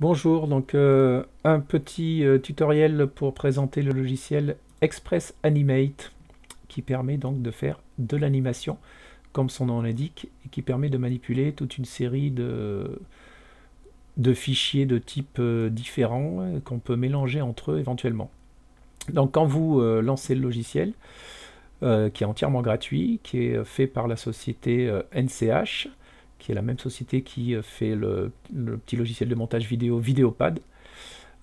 Bonjour, donc euh, un petit euh, tutoriel pour présenter le logiciel Express Animate qui permet donc de faire de l'animation comme son nom l'indique et qui permet de manipuler toute une série de, de fichiers de type euh, différents qu'on peut mélanger entre eux éventuellement. Donc quand vous lancez le logiciel, qui est entièrement gratuit, qui est fait par la société NCH, qui est la même société qui euh, fait le, petit logiciel de montage vidéo Videopad.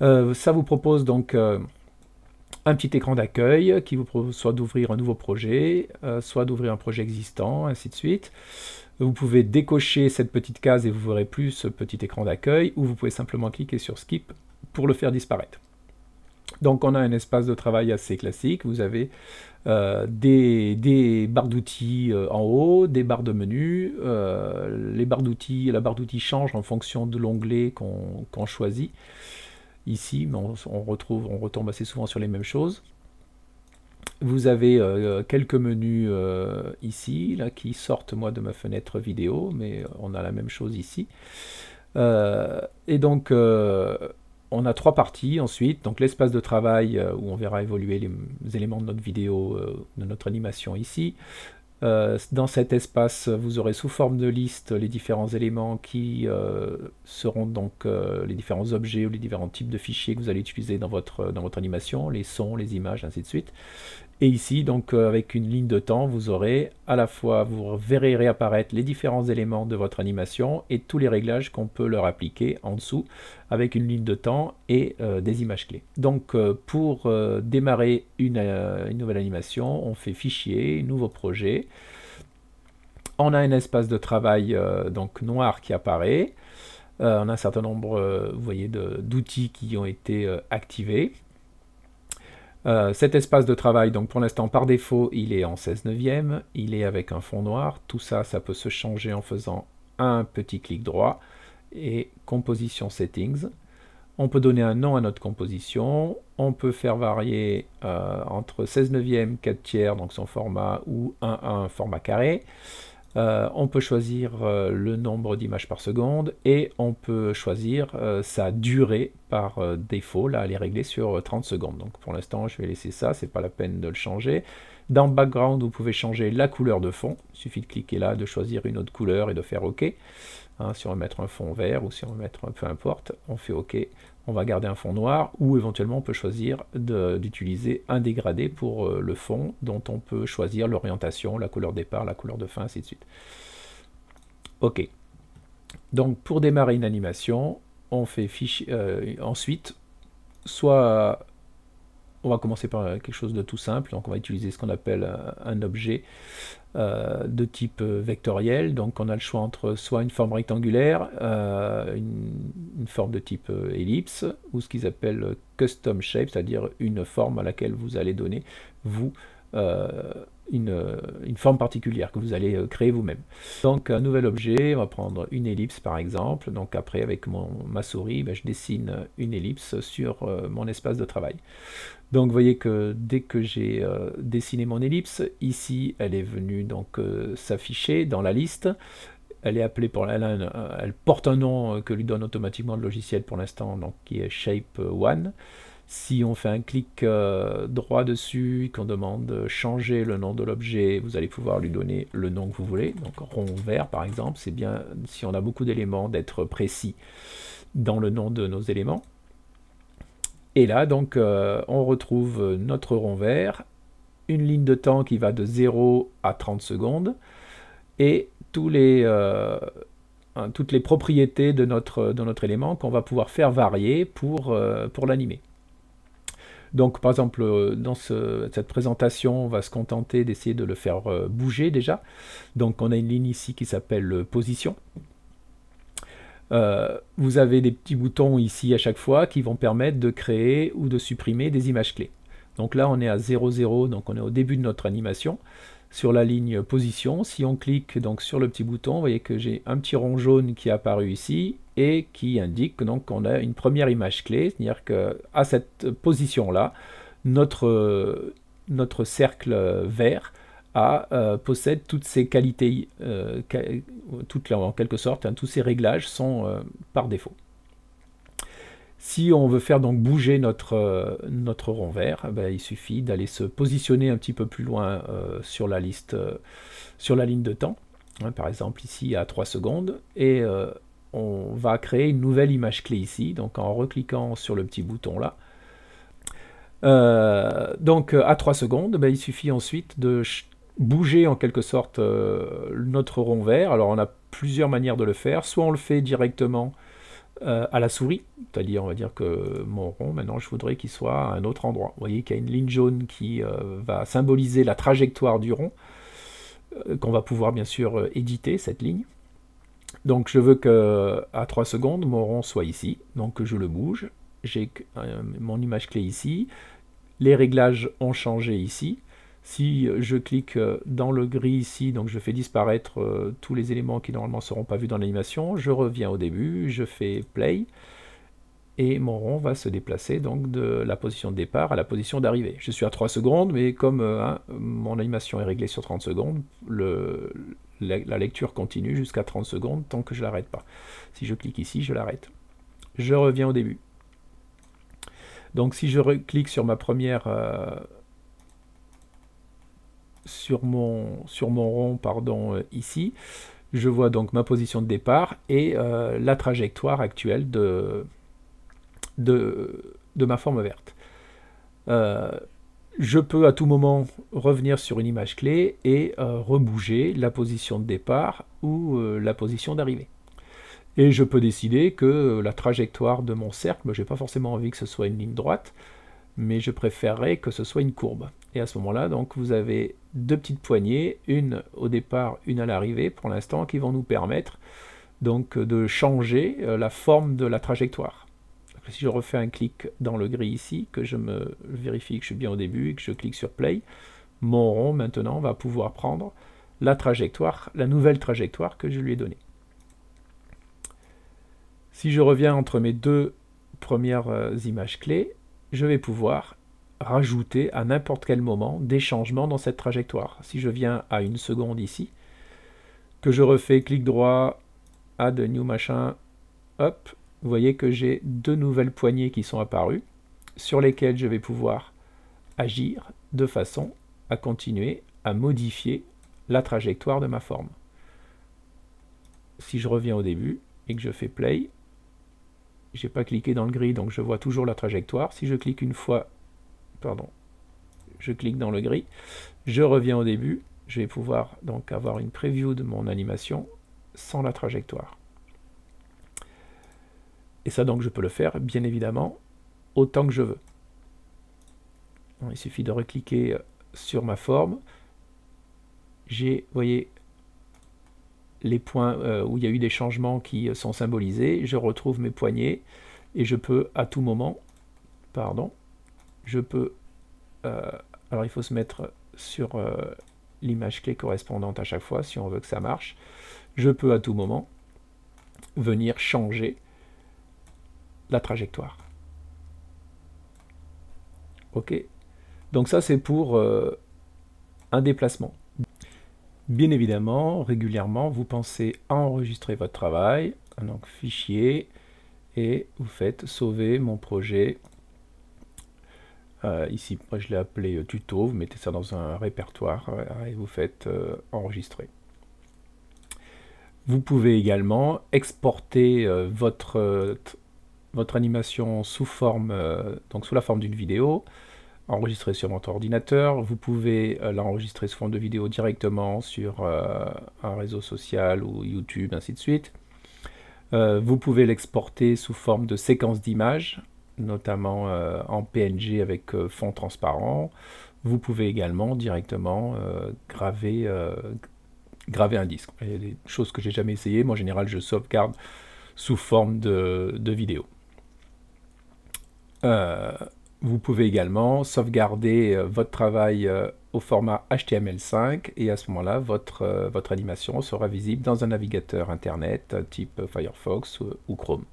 Euh, ça vous propose donc euh, un petit écran d'accueil qui vous propose soit d'ouvrir un nouveau projet, soit d'ouvrir un projet existant, ainsi de suite. Vous pouvez décocher cette petite case et vous verrez plus ce petit écran d'accueil, ou vous pouvez simplement cliquer sur Skip pour le faire disparaître. Donc on a un espace de travail assez classique, vous avez euh, des, barres d'outils euh, en haut, des barres de menus, euh, les barres d'outils, la barre d'outils change en fonction de l'onglet qu'on choisit ici, on, retrouve, on retombe assez souvent sur les mêmes choses. Vous avez quelques menus ici, là, qui sortent moi de ma fenêtre vidéo, mais on a la même chose ici. et donc on a trois parties ensuite, donc l'espace de travail euh, où on verra évoluer les, éléments de notre vidéo, euh, de notre animation ici. Euh, dans cet espace, vous aurez sous forme de liste les différents éléments qui seront donc les différents objets ou les différents types de fichiers que vous allez utiliser dans votre, dans votre animation, les sons, les images, ainsi de suite. Et ici, donc euh, avec une ligne de temps, vous aurez à la fois, vous verrez réapparaître les différents éléments de votre animation et tous les réglages qu'on peut leur appliquer en dessous avec une ligne de temps et euh, des images clés. Donc euh, pour démarrer une, nouvelle animation, on fait fichier, nouveau projet. On a un espace de travail donc noir qui apparaît. on a un certain nombre, vous voyez, d'outils qui ont été activés. Euh, cet espace de travail, donc pour l'instant par défaut, il est en 16 neuvième, il est avec un fond noir. Tout ça, ça peut se changer en faisant un petit clic droit et composition settings. On peut donner un nom à notre composition, on peut faire varier euh, entre 16 neuvième, 4 tiers, donc son format, ou 1 1 format carré. Euh, on peut choisir euh, le nombre d'images par seconde et on peut choisir euh, sa durée par défaut. Là, elle est réglée sur 30 secondes. Donc pour l'instant, je vais laisser ça, c'est pas la peine de le changer. Dans Background, vous pouvez changer la couleur de fond. Il suffit de cliquer là, de choisir une autre couleur et de faire OK. Hein, si on veut mettre un fond vert ou si on veut mettre un peu importe, on fait OK, on va garder un fond noir ou éventuellement on peut choisir d'utiliser un dégradé pour euh, le fond dont on peut choisir l'orientation, la couleur départ, la couleur de fin, ainsi de suite. OK. Donc pour démarrer une animation, on fait euh, ensuite soit on va commencer par euh, quelque chose de tout simple. Donc on va utiliser ce qu'on appelle euh, un objet euh, de type vectoriel. Donc on a le choix entre soit une forme rectangulaire, une, forme de type ellipse, ou ce qu'ils appellent custom shape, c'est-à-dire une forme à laquelle vous allez donner, vous, euh, euh, une, forme particulière que vous allez euh, créer vous-même. Donc un nouvel objet, on va prendre une ellipse par exemple. Donc après avec mon, ma souris, ben, je dessine une ellipse sur euh, mon espace de travail. Donc vous voyez que dès que j'ai dessiné mon ellipse, ici elle est venue donc s'afficher dans la liste. Elle est appelée pour elle, porte un nom que lui donne automatiquement le logiciel pour l'instant, donc qui est Shape One. Si on fait un clic euh, droit dessus qu'on demande euh, changer le nom de l'objet, vous allez pouvoir lui donner le nom que vous voulez. Donc rond vert par exemple, c'est bien si on a beaucoup d'éléments d'être précis dans le nom de nos éléments. Et là, donc, euh, on retrouve notre rond vert, une ligne de temps qui va de 0 à 30 secondes, et les, toutes les propriétés de notre, notre élément qu'on va pouvoir faire varier pour, pour l'animer. Donc, par exemple, euh, dans cette présentation, on va se contenter d'essayer de le faire euh, bouger déjà. Donc, on a une ligne ici qui s'appelle euh, position. vous avez des petits boutons ici à chaque fois qui vont permettre de créer ou de supprimer des images clés. Donc là, on est à 0,0, donc on est au début de notre animation. Sur la ligne position, si on clique donc sur le petit bouton, vous voyez que j'ai un petit rond jaune qui est apparu ici et qui indique donc qu'on a une première image clé, c'est-à-dire qu'à cette position-là, notre, notre cercle vert a, euh, possède toutes ses qualités, euh, toutes, en quelque sorte, hein, tous ses réglages sont euh, par défaut. Si on veut faire donc bouger notre, euh, notre rond vert, eh ben, il suffit d'aller se positionner un petit peu plus loin euh, sur la liste, euh, sur la ligne de temps, hein, par exemple ici à 3 secondes, et on va créer une nouvelle image clé ici, donc en recliquant sur le petit bouton là. donc à 3 secondes, eh ben, il suffit ensuite de bouger en quelque sorte notre rond vert. Alors on a plusieurs manières de le faire, soit on le fait directement euh, à la souris, c'est-à-dire on va dire que mon rond, maintenant je voudrais qu'il soit à un autre endroit. Vous voyez qu'il y a une ligne jaune qui euh, va symboliser la trajectoire du rond, euh, qu'on va pouvoir bien sûr éditer cette ligne. Donc je veux que à 3 secondes, mon rond soit ici, donc je le bouge, j'ai mon image clé ici, les réglages ont changé ici, si euh, je clique euh, dans le gris ici, donc je fais disparaître euh, tous les éléments qui normalement ne seront pas vus dans l'animation, je reviens au début, je fais play, et mon rond va se déplacer donc de la position de départ à la position d'arrivée. Je suis à 3 secondes, mais comme hein, mon animation est réglée sur 30 secondes, la, lecture continue jusqu'à 30 secondes tant que je l'arrête pas. Si je clique ici, je l'arrête. Je reviens au début. Donc si je clique sur ma première sur mon, sur mon rond pardon, euh, ici, je vois donc ma position de départ et euh, la trajectoire actuelle de, de, de ma forme verte. Euh, je peux à tout moment revenir sur une image clé et rebouger la position de départ ou la position d'arrivée. Et je peux décider que la trajectoire de mon cercle, bah, je n'ai pas forcément envie que ce soit une ligne droite, mais je préférerais que ce soit une courbe. Et à ce moment-là, donc vous avez deux petites poignées, une au départ, une à l'arrivée pour l'instant, qui vont nous permettre donc euh, de changer euh, la forme de la trajectoire. si je refais un clic dans le gris ici, que je me vérifie que je suis bien au début et que je clique sur play, mon rond maintenant va pouvoir prendre la trajectoire, la nouvelle trajectoire que je lui ai donnée. Si je reviens entre mes deux premières euh, images clés, je vais pouvoir rajouter à n'importe quel moment des changements dans cette trajectoire. Si je viens à une seconde ici, que je refais clic droit, add new machin, hop, vous voyez que j'ai deux nouvelles poignées qui sont apparues, sur lesquelles je vais pouvoir agir de façon à continuer à modifier la trajectoire de ma forme. Si je reviens au début et que je fais play, j'ai pas cliqué dans le gris donc je vois toujours la trajectoire. Si je clique une fois pardon, je clique dans le gris, je reviens au début, je vais pouvoir donc avoir une preview de mon animation sans la trajectoire. Et ça donc je peux le faire bien évidemment autant que je veux. Il suffit de recliquer euh, sur ma forme. J'ai, vous voyez, les points euh, où il y a eu des changements qui euh, sont symbolisés. Je retrouve mes poignées et je peux à tout moment, pardon, je peux... Euh, alors il faut se mettre sur euh, l'image clé correspondante à chaque fois si on veut que ça marche. Je peux à tout moment venir changer la trajectoire. Ok Donc ça c'est pour euh, un déplacement. Bien évidemment, régulièrement, vous pensez à enregistrer votre travail, donc fichier, et vous faites sauver mon projet euh, ici, moi je l'ai appelé euh, tuto, vous mettez ça dans un répertoire euh, et vous faites enregistrer. Vous pouvez également exporter votre, votre animation sous forme, donc sous la forme d'une vidéo, enregistrer sur votre ordinateur. Vous pouvez l'enregistrer sous forme de vidéo directement sur un réseau social ou YouTube, ainsi de suite. vous pouvez l'exporter sous forme de séquence d'images notamment euh, en PNG avec euh, fond transparent. Vous pouvez également directement euh, graver, un disque. Il y a des choses que j'ai jamais essayées. Moi, en général, je sauvegarde sous forme de, de vidéo. vous pouvez également sauvegarder votre travail au format HTML5 et à ce moment-là, votre, votre animation sera visible dans un navigateur Internet type Firefox ou Chrome.